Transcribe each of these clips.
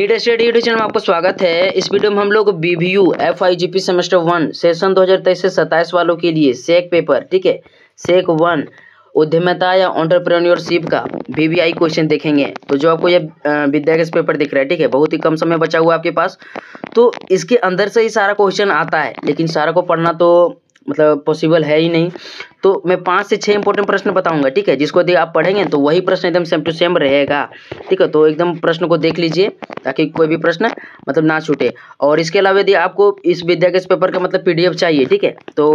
data state YouTube channel में आपका स्वागत है इस वीडियो में हम लोग BBU F I G P semester one session 2023 से 27 वालों के लिए सेक पेपर ठीक है सेक वन उद्यमिता या ऑन्टरप्रेन्योरशिप का बीवीआई क्वेश्चन देखेंगे तो जो आपको ये विद्या का पेपर दिख रहा है ठीक है बहुत ही कम समय बचा हुआ आपके पास तो इसके अंदर से ही सारा क्वेश्चन आता है लेकिन सारा को पढ़ना तो मतलब पॉसिबल है ही नहीं तो मैं पाँच से छह इंपॉर्टेंट प्रश्न बताऊंगा ठीक है जिसको आप पढ़ेंगे तो वही प्रश्न एकदम सेम टू सेम रहेगा ठीक है तो एकदम प्रश्न को देख लीजिए ताकि कोई भी प्रश्न मतलब ना छूटे और इसके अलावा यदि आपको इस विद्या के पेपर का मतलब पीडीएफ चाहिए ठीक है तो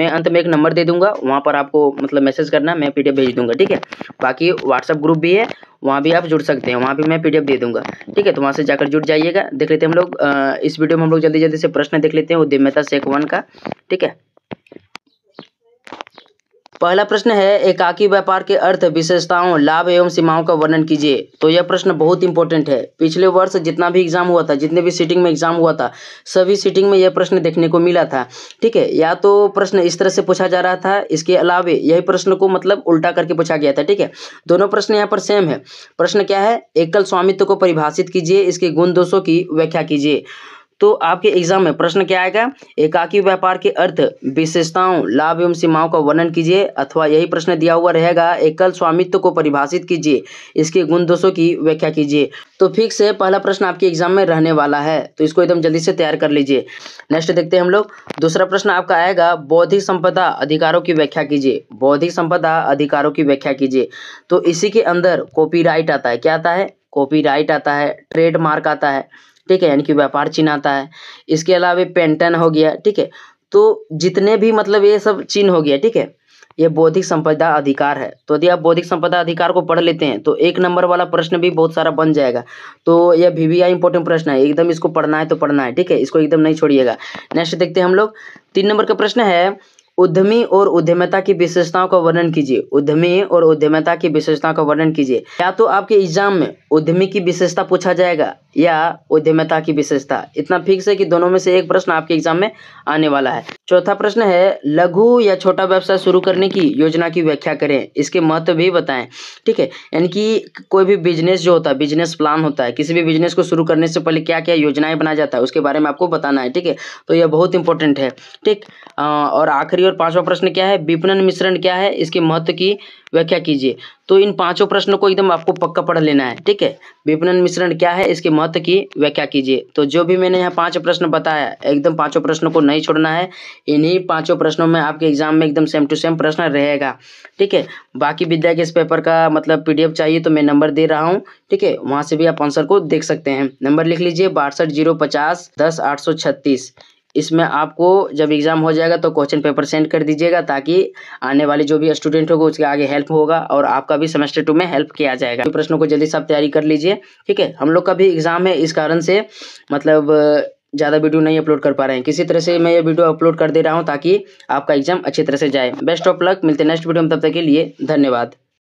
मैं अंत में एक नंबर दे दूंगा वहाँ पर आपको मतलब मैसेज करना मैं पीडीएफ भेज दूंगा ठीक है बाकी व्हाट्सअप ग्रुप भी है वहाँ भी आप जुड़ सकते हैं वहाँ भी मैं पीडीएफ दे दूंगा ठीक है तो वहाँ से जाकर जुड़ जाइएगा देख लेते हैं हम लोग इस वीडियो में हम लोग जल्दी जल्दी से प्रश्न देख लेते हैं उद्यमिता सेक वन का ठीक है पहला प्रश्न है एकाकी व्यापार के अर्थ विशेषताओं लाभ एवं सीमाओं का वर्णन कीजिए तो यह प्रश्न बहुत इंपॉर्टेंट है पिछले वर्ष जितना भी एग्जाम हुआ था जितने भी सीटिंग में एग्जाम हुआ था सभी सीटिंग में यह प्रश्न देखने को मिला था ठीक है या तो प्रश्न इस तरह से पूछा जा रहा था इसके अलावे यही प्रश्न को मतलब उल्टा करके पूछा गया था ठीक है दोनों प्रश्न यहाँ पर सेम है प्रश्न क्या है एकल स्वामित्व को परिभाषित कीजिए इसके गुण दोषों की व्याख्या कीजिए तो आपके एग्जाम में प्रश्न क्या आएगा एकाकी व्यापार के अर्थ विशेषताओं लाभ एवं सीमाओं का वर्णन कीजिए अथवा यही प्रश्न दिया हुआ रहेगा एकल स्वामित्व को परिभाषित कीजिए इसके गुण दोषों की व्याख्या कीजिए तो फिक्स है पहला प्रश्न आपके एग्जाम में रहने वाला है तो इसको एकदम जल्दी से तैयार कर लीजिए नेक्स्ट देखते हैं हम लोग दूसरा प्रश्न आपका आएगा बौद्धिक संपदा अधिकारों की व्याख्या कीजिए बौद्धिक संपदा अधिकारों की व्याख्या कीजिए तो इसी के अंदर कॉपीराइट आता है क्या आता है कॉपीराइट आता है ट्रेडमार्क आता है ठीक है यानी कि व्यापार चिन्ह आता है इसके अलावा पेंटन हो गया ठीक है तो जितने भी मतलब ये सब चिन्ह हो गया ठीक है ये बौद्धिक संपदा अधिकार है तो यदि आप बौद्धिक संपदा अधिकार को पढ़ लेते हैं तो एक नंबर वाला प्रश्न भी बहुत सारा बन जाएगा तो यह भी वी इंपॉर्टेंट प्रश्न है एकदम इसको पढ़ना है तो पढ़ना है ठीक है इसको एकदम नहीं छोड़िएगा नेक्स्ट देखते हैं हम लोग तीन नंबर का प्रश्न है उद्यमी और उद्यमिता की विशेषताओं का वर्णन कीजिए उद्यमी और उद्यमिता की विशेषता का वर्णन कीजिए या तो आपके एग्जाम में उद्यमी की विशेषता पूछा जाएगा या उद्यमिता की विशेषता इतना फिक्स है कि दोनों में से एक प्रश्न आपके एग्जाम में आने वाला है चौथा प्रश्न है लघु या छोटा व्यवसाय शुरू करने की योजना की व्याख्या करें इसके महत्व भी बताएं ठीक है यानी कि कोई भी बिजनेस जो होता है बिजनेस प्लान होता है किसी भी बिजनेस को शुरू करने से पहले क्या क्या योजनाएं बनाया जाता है उसके बारे में आपको बताना है ठीक है तो यह बहुत इंपॉर्टेंट है ठीक और आखिरी आखिरी और पांचवा प्रश्न क्या है विपणन मिश्रण क्या है इसके महत्व की व्याख्या कीजिए तो इन पांचों प्रश्नों को एकदम आपको पक्का पढ़ लेना है ठीक है विपणन मिश्रण क्या है इसके महत्व की व्याख्या कीजिए तो जो भी मैंने यहाँ पांच प्रश्न बताया एकदम पांचों प्रश्नों को नहीं छोड़ना है इन्हीं पांचों प्रश्नों में आपके एग्जाम में एकदम सेम टू सेम प्रश्न रहेगा ठीक है बाकी विद्या के इस पेपर का मतलब पी चाहिए तो मैं नंबर दे रहा हूँ ठीक है वहाँ से भी आप आंसर को देख सकते हैं नंबर लिख लीजिए बासठ जीरो पचास इसमें आपको जब एग्ज़ाम हो जाएगा तो क्वेश्चन पेपर सेंड कर दीजिएगा ताकि आने वाले जो भी स्टूडेंट होगा उसके आगे हेल्प होगा और आपका भी सेमेस्टर टू में हेल्प किया जाएगा तो प्रश्नों को जल्दी से आप तैयारी कर लीजिए ठीक है हम लोग का भी एग्ज़ाम है इस कारण से मतलब ज़्यादा वीडियो नहीं अपलोड कर पा रहे हैं किसी तरह से मैं ये वीडियो अपलोड कर दे रहा हूँ ताकि आपका एग्ज़ाम अच्छी तरह से जाए बेस्ट ऑफ लक मिलते नेक्स्ट वीडियो में तब तक के लिए धन्यवाद